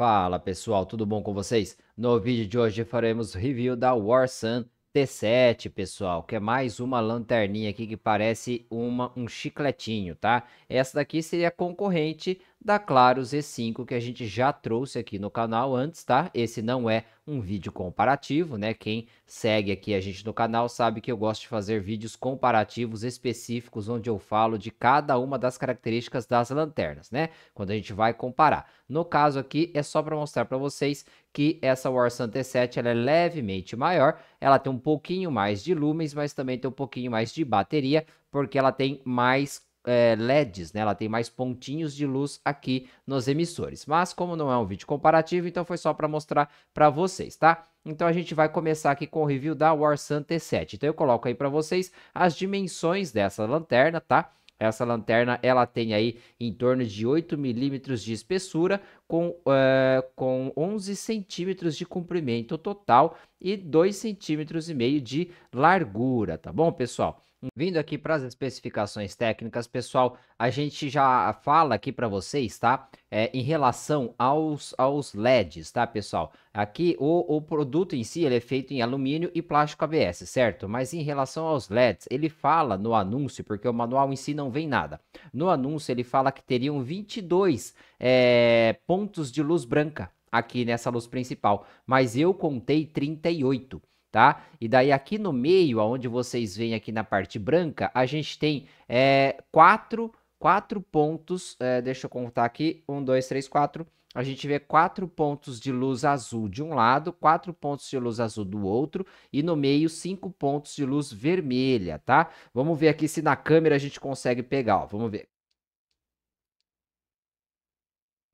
Fala pessoal, tudo bom com vocês? No vídeo de hoje faremos review da Sun T7, pessoal, que é mais uma lanterninha aqui que parece uma, um chicletinho, tá? Essa daqui seria concorrente da Claro Z5 que a gente já trouxe aqui no canal antes, tá? Esse não é um vídeo comparativo, né? Quem segue aqui a gente no canal sabe que eu gosto de fazer vídeos comparativos específicos onde eu falo de cada uma das características das lanternas, né? Quando a gente vai comparar. No caso aqui é só para mostrar para vocês que essa Warsan T7 ela é levemente maior, ela tem um pouquinho mais de lumens, mas também tem um pouquinho mais de bateria, porque ela tem mais é, eh, LEDs, né? Ela tem mais pontinhos de luz aqui nos emissores. Mas como não é um vídeo comparativo, então foi só para mostrar para vocês, tá? Então a gente vai começar aqui com o review da Warsan T7. Então eu coloco aí para vocês as dimensões dessa lanterna, tá? Essa lanterna ela tem aí em torno de 8 milímetros de espessura, com, é, com 11 centímetros de comprimento total e 2 centímetros e meio de largura, tá bom, pessoal? Vindo aqui para as especificações técnicas, pessoal, a gente já fala aqui para vocês, tá? É, em relação aos, aos LEDs, tá, pessoal? Aqui o, o produto em si ele é feito em alumínio e plástico ABS, certo? Mas em relação aos LEDs, ele fala no anúncio, porque o manual em si não vem nada. No anúncio ele fala que teriam 22 é, pontos de luz branca aqui nessa luz principal, mas eu contei 38 tá? E daí aqui no meio, aonde vocês veem aqui na parte branca, a gente tem é, quatro, quatro pontos, é, deixa eu contar aqui, um, dois, três, quatro, a gente vê quatro pontos de luz azul de um lado, quatro pontos de luz azul do outro e no meio cinco pontos de luz vermelha, tá? Vamos ver aqui se na câmera a gente consegue pegar, ó, vamos ver.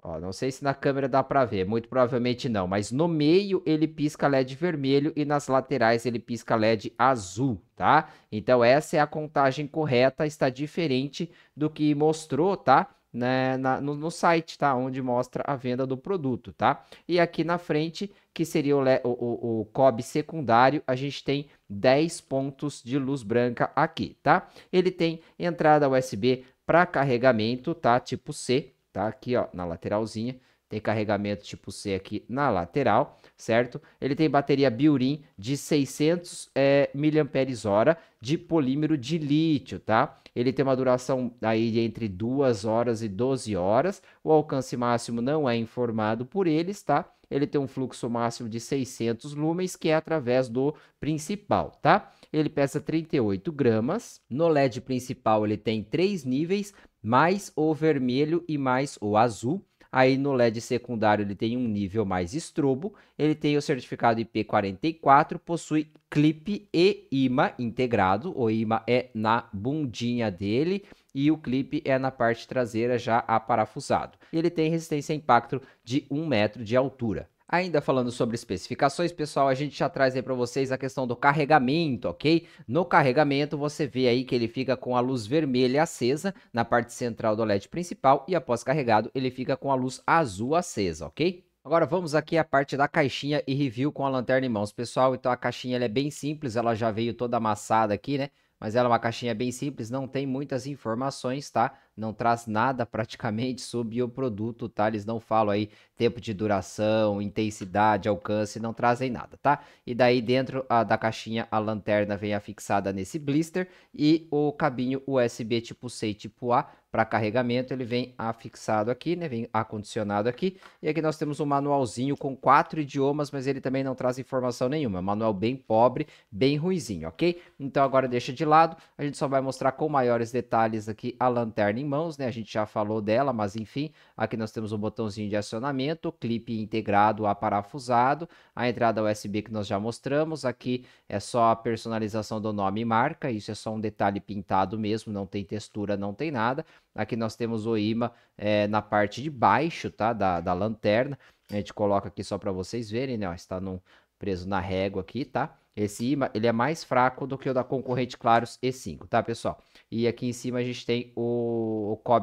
Ó, não sei se na câmera dá para ver, muito provavelmente não, mas no meio ele pisca LED vermelho e nas laterais ele pisca LED azul, tá? Então essa é a contagem correta, está diferente do que mostrou, tá? Né, na, no, no, site, tá? Onde mostra a venda do produto, tá? E aqui na frente, que seria o, o, o COB secundário, a gente tem 10 pontos de luz branca aqui, tá? Ele tem entrada USB para carregamento, tá? Tipo C, tá? Aqui, ó, na lateralzinha. Tem carregamento tipo C aqui na lateral, certo? Ele tem bateria Biurin de 600 é, mAh de polímero de lítio, tá? Ele tem uma duração aí entre 2 horas e 12 horas. O alcance máximo não é informado por eles, tá? Ele tem um fluxo máximo de 600 lumens, que é através do principal, tá? ele pesa 38 gramas. No LED principal ele tem três níveis, mais o vermelho e mais o azul. Aí no LED secundário ele tem um nível mais estrobo, ele tem o certificado IP44, possui clipe e imã integrado, o imã é na bundinha dele e o clipe é na parte traseira já aparafusado. Ele tem resistência a impacto de 1 metro de altura. Ainda falando sobre especificações, pessoal, a gente já traz aí para vocês a questão do carregamento, ok? No carregamento, você vê aí que ele fica com a luz vermelha acesa na parte central do LED principal e após carregado, ele fica com a luz azul acesa, ok? Agora vamos aqui à parte da caixinha e review com a lanterna em mãos, pessoal. Então a caixinha é bem simples, ela já veio toda amassada aqui, né? Mas ela é uma caixinha bem simples, não tem muitas informações, tá? não traz nada praticamente sobre o produto, tá? Eles não falam aí tempo de duração, intensidade, alcance, não trazem nada, tá? E daí dentro a, da caixinha a lanterna vem afixada nesse blister e o cabinho USB tipo C e tipo A para carregamento, ele vem afixado aqui, né? Vem acondicionado aqui. E aqui nós temos um manualzinho com quatro idiomas, mas ele também não traz informação nenhuma. É um manual bem pobre, bem ruizinho, ok? Então agora deixa de lado. A gente só vai mostrar com maiores detalhes aqui a lanterna mãos, né? A gente já falou dela, mas enfim, aqui nós temos um botãozinho de acionamento, clipe integrado a parafusado, a entrada USB que nós já mostramos, aqui é só a personalização do nome e marca, isso é só um detalhe pintado mesmo, não tem textura, não tem nada. Aqui nós temos o imã é, na parte de baixo, tá? Da, da lanterna, a gente coloca aqui só para vocês verem, né? Ó, está num, preso na régua aqui, tá? Esse IMA, ele é mais fraco do que o da concorrente Claros E5, tá, pessoal? E aqui em cima a gente tem o, o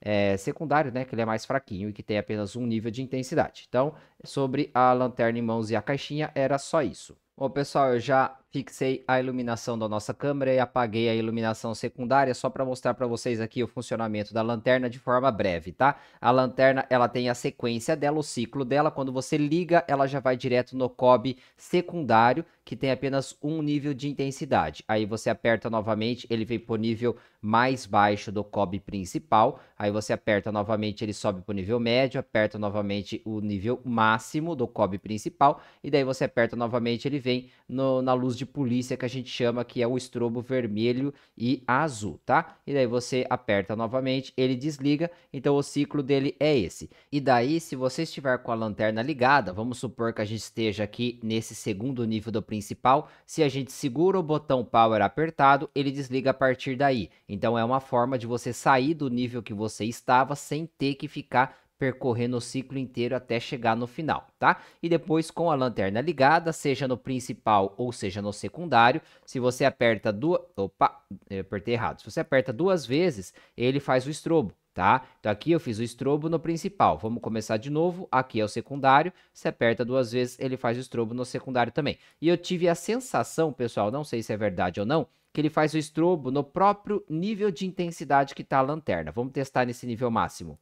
é, secundário, né, que ele é mais fraquinho e que tem apenas um nível de intensidade. Então, sobre a lanterna em mãos e a caixinha, era só isso. Bom, pessoal, eu já fixei a iluminação da nossa câmera e apaguei a iluminação secundária só para mostrar para vocês aqui o funcionamento da lanterna de forma breve, tá? A lanterna, ela tem a sequência dela, o ciclo dela, quando você liga, ela já vai direto no COB secundário, que tem apenas um nível de intensidade. Aí você aperta novamente, ele vem para o nível mais baixo do COB principal, aí você aperta novamente, ele sobe para o nível médio, aperta novamente o nível máximo do COB principal, e daí você aperta novamente, ele vem no, na luz de polícia que a gente chama que é o estrobo vermelho e azul, tá? E daí você aperta novamente, ele desliga, então o ciclo dele é esse. E daí, se você estiver com a lanterna ligada, vamos supor que a gente esteja aqui nesse segundo nível do principal, se a gente segura o botão power apertado, ele desliga a partir daí. Então é uma forma de você sair do nível que você estava sem ter que ficar percorrendo o ciclo inteiro até chegar no final, tá? E depois com a lanterna ligada, seja no principal ou seja no secundário, se você aperta duas, opa, apertei errado. Se você aperta duas vezes, ele faz o estrobo, tá? Então aqui eu fiz o estrobo no principal. Vamos começar de novo. Aqui é o secundário. Se aperta duas vezes, ele faz o estrobo no secundário também. E eu tive a sensação, pessoal, não sei se é verdade ou não, que ele faz o estrobo no próprio nível de intensidade que está a lanterna. Vamos testar nesse nível máximo.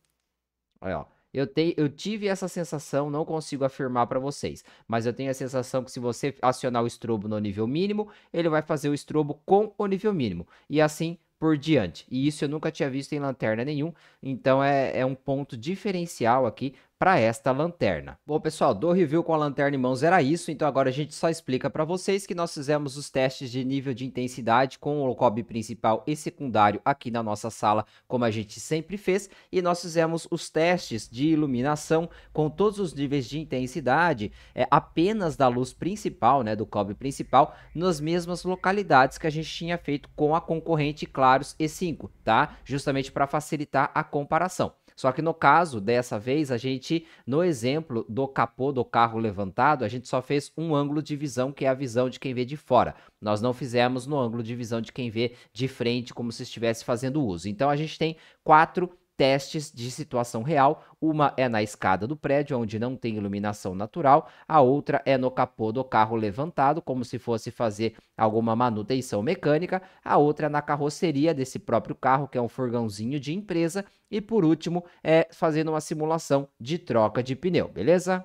Olha, ó. Eu, te, eu tive essa sensação, não consigo afirmar para vocês, mas eu tenho a sensação que se você acionar o estrobo no nível mínimo, ele vai fazer o estrobo com o nível mínimo, e assim por diante. E isso eu nunca tinha visto em lanterna nenhum, então é, é um ponto diferencial aqui para esta lanterna. Bom, pessoal, do review com a lanterna em mãos era isso, então agora a gente só explica para vocês que nós fizemos os testes de nível de intensidade com o cobre principal e secundário aqui na nossa sala, como a gente sempre fez, e nós fizemos os testes de iluminação com todos os níveis de intensidade, é, apenas da luz principal, né, do cobre principal, nas mesmas localidades que a gente tinha feito com a concorrente Claros E5, tá? Justamente para facilitar a comparação. Só que no caso dessa vez, a gente, no exemplo do capô do carro levantado, a gente só fez um ângulo de visão, que é a visão de quem vê de fora. Nós não fizemos no ângulo de visão de quem vê de frente, como se estivesse fazendo uso. Então a gente tem quatro testes de situação real. Uma é na escada do prédio, onde não tem iluminação natural, a outra é no capô do carro levantado, como se fosse fazer alguma manutenção mecânica, a outra é na carroceria desse próprio carro, que é um furgãozinho de empresa, e por último é fazendo uma simulação de troca de pneu, beleza?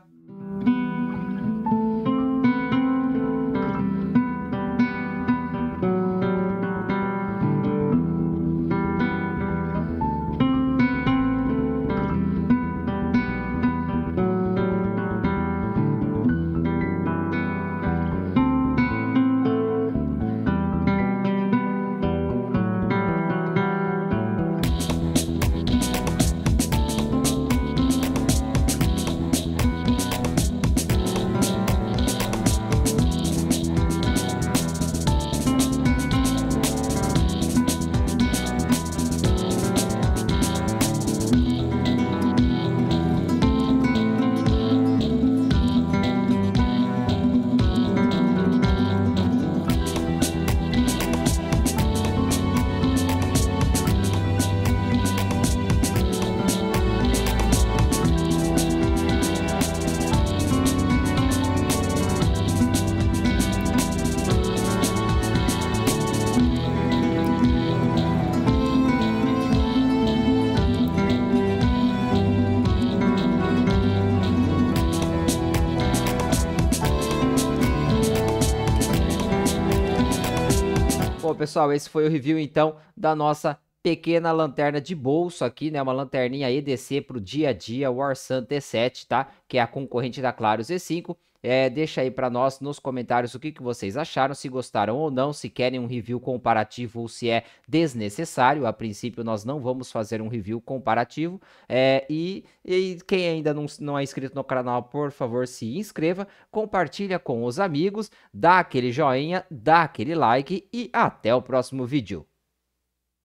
Bom, pessoal, esse foi o review então da nossa pequena lanterna de bolso aqui, né? Uma lanterninha EDC para o dia a dia War Sun T7, tá? Que é a concorrente da Claro Z5. É, deixa aí para nós nos comentários o que, que vocês acharam, se gostaram ou não, se querem um review comparativo ou se é desnecessário. A princípio, nós não vamos fazer um review comparativo. É, e, e, quem ainda não, não é inscrito no canal, por favor, se inscreva, compartilha com os amigos, dá aquele joinha, dá aquele like e até o próximo vídeo.